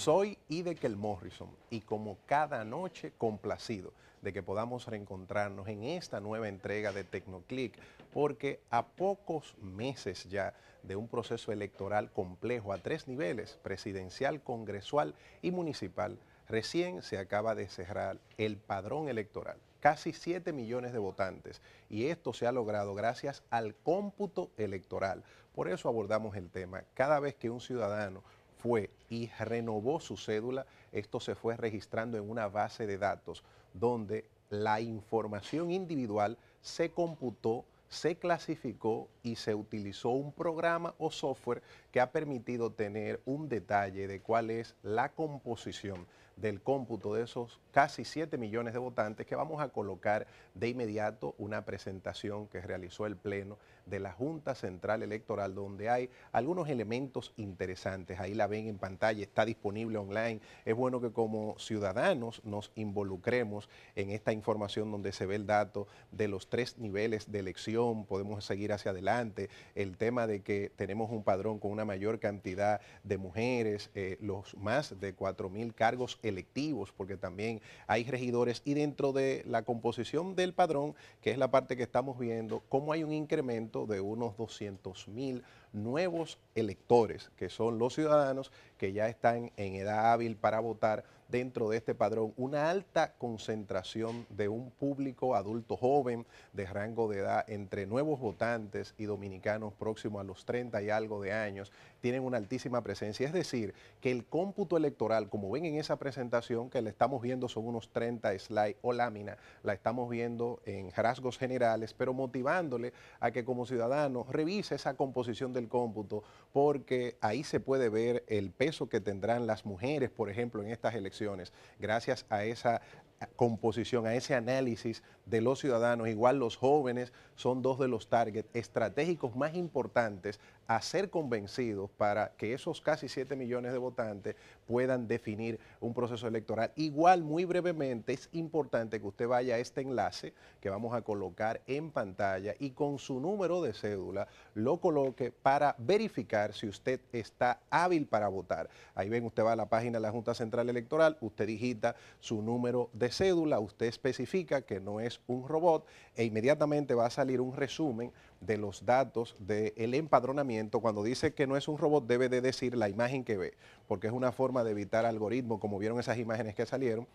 Soy Idekel Morrison y como cada noche complacido de que podamos reencontrarnos en esta nueva entrega de Tecnoclick, porque a pocos meses ya de un proceso electoral complejo a tres niveles, presidencial, congresual y municipal, recién se acaba de cerrar el padrón electoral. Casi 7 millones de votantes y esto se ha logrado gracias al cómputo electoral. Por eso abordamos el tema. Cada vez que un ciudadano fue y renovó su cédula, esto se fue registrando en una base de datos donde la información individual se computó, se clasificó y se utilizó un programa o software que ha permitido tener un detalle de cuál es la composición del cómputo de esos casi 7 millones de votantes que vamos a colocar de inmediato una presentación que realizó el Pleno de la Junta Central Electoral donde hay algunos elementos interesantes. Ahí la ven en pantalla, está disponible online. Es bueno que como ciudadanos nos involucremos en esta información donde se ve el dato de los tres niveles de elección. Podemos seguir hacia adelante el tema de que tenemos un padrón con una mayor cantidad de mujeres, eh, los más de mil cargos electivos, porque también hay regidores y dentro de la composición del padrón, que es la parte que estamos viendo, cómo hay un incremento de unos 200 mil nuevos electores, que son los ciudadanos que ya están en edad hábil para votar dentro de este padrón, una alta concentración de un público adulto joven de rango de edad entre nuevos votantes y dominicanos próximos a los 30 y algo de años, tienen una altísima presencia. Es decir, que el cómputo electoral, como ven en esa presentación que la estamos viendo, son unos 30 slides o láminas, la estamos viendo en rasgos generales, pero motivándole a que como ciudadano revise esa composición de cómputo, porque ahí se puede ver el peso que tendrán las mujeres, por ejemplo, en estas elecciones, gracias a esa eh, composición, a ese análisis de los ciudadanos. Igual los jóvenes son dos de los targets estratégicos más importantes a ser convencidos para que esos casi 7 millones de votantes puedan definir un proceso electoral. Igual, muy brevemente, es importante que usted vaya a este enlace que vamos a colocar en pantalla y con su número de cédula lo coloque para para verificar si usted está hábil para votar. Ahí ven, usted va a la página de la Junta Central Electoral, usted digita su número de cédula, usted especifica que no es un robot e inmediatamente va a salir un resumen de los datos del el empadronamiento. Cuando dice que no es un robot debe de decir la imagen que ve, porque es una forma de evitar algoritmos, como vieron esas imágenes que salieron,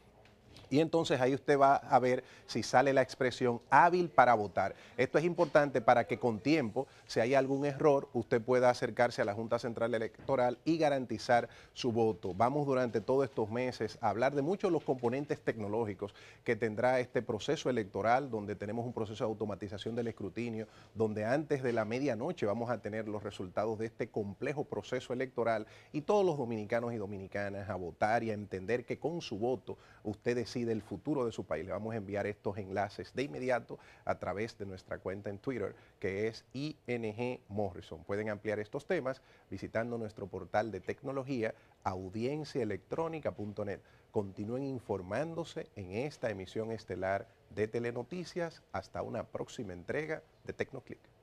y entonces ahí usted va a ver si sale la expresión hábil para votar. Esto es importante para que con tiempo, si hay algún error, usted pueda acercarse a la Junta Central Electoral y garantizar su voto. Vamos durante todos estos meses a hablar de muchos de los componentes tecnológicos que tendrá este proceso electoral, donde tenemos un proceso de automatización del escrutinio, donde antes de la medianoche vamos a tener los resultados de este complejo proceso electoral y todos los dominicanos y dominicanas a votar y a entender que con su voto ustedes decide del futuro de su país. Le vamos a enviar estos enlaces de inmediato a través de nuestra cuenta en Twitter, que es ING Morrison. Pueden ampliar estos temas visitando nuestro portal de tecnología audienciaelectrónica.net. Continúen informándose en esta emisión estelar de Telenoticias. Hasta una próxima entrega de TecnoClick.